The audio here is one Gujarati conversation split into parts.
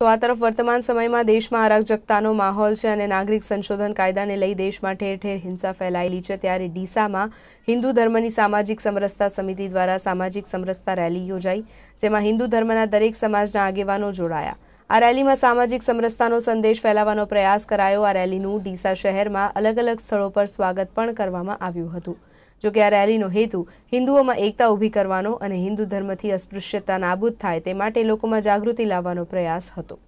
તો આ તરફ વર્તમાન સમયમાં દેશમાં અરાજકતાનો માહોલ છે અને નાગરિક સંશોધન કાયદાને લઈ દેશમાં ઠેર ઠેર હિંસા ફેલાયેલી છે ત્યારે ડીસામાં હિન્દુ ધર્મની સામાજિક સમરસતા સમિતિ દ્વારા સામાજિક સમરસતા રેલી યોજાઈ જેમાં હિન્દુ ધર્મના દરેક સમાજના આગેવાનો જોડાયા આ રેલીમાં સામાજિક સમરસતાનો સંદેશ ફેલાવવાનો પ્રયાસ કરાયો આ રેલીનું ડીસા શહેરમાં અલગ અલગ સ્થળો પર સ્વાગત પણ કરવામાં આવ્યું હતું જોકે આ રેલીનો હેતુ હિન્દુઓમાં એકતા ઊભી કરવાનો અને હિન્દુ ધર્મથી અસ્પૃશ્યતા નાબૂદ થાય તે માટે લોકોમાં જાગૃતિ લાવવાનો પ્રયાસ હતો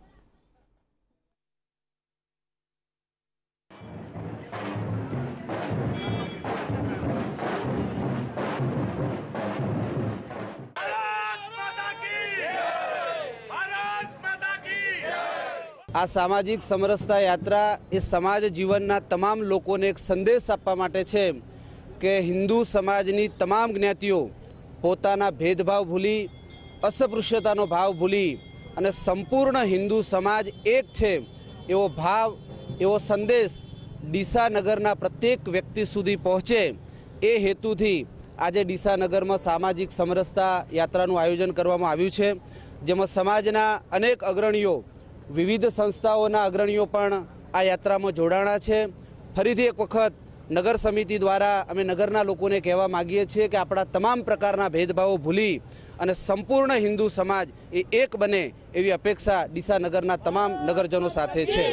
આ સામાજિક સમરસતા યાત્રા એ સમાજ જીવનના તમામ લોકોને એક સંદેશ આપવા માટે છે કે હિન્દુ સમાજની તમામ જ્ઞાતિઓ પોતાના ભેદભાવ ભૂલી અસ્પૃશ્યતાનો ભાવ ભૂલી અને સંપૂર્ણ હિન્દુ સમાજ એક છે એવો ભાવ એવો સંદેશ ડીસાનગરના પ્રત્યેક વ્યક્તિ સુધી પહોંચે એ હેતુથી આજે ડીસાનગરમાં સામાજિક સમરસતા યાત્રાનું આયોજન કરવામાં આવ્યું છે જેમાં સમાજના અનેક અગ્રણીઓ વિવિધ સંસ્થાઓના અગ્રણીઓ પણ આ યાત્રામાં જોડાણા છે ફરીથી એક વખત નગર સમિતિ દ્વારા અમે નગરના લોકોને કહેવા માગીએ છીએ કે આપણા તમામ પ્રકારના ભેદભાવો ભૂલી અને સંપૂર્ણ હિન્દુ સમાજ એ એક બને એવી અપેક્ષા ડીસા નગરના તમામ નગરજનો સાથે છે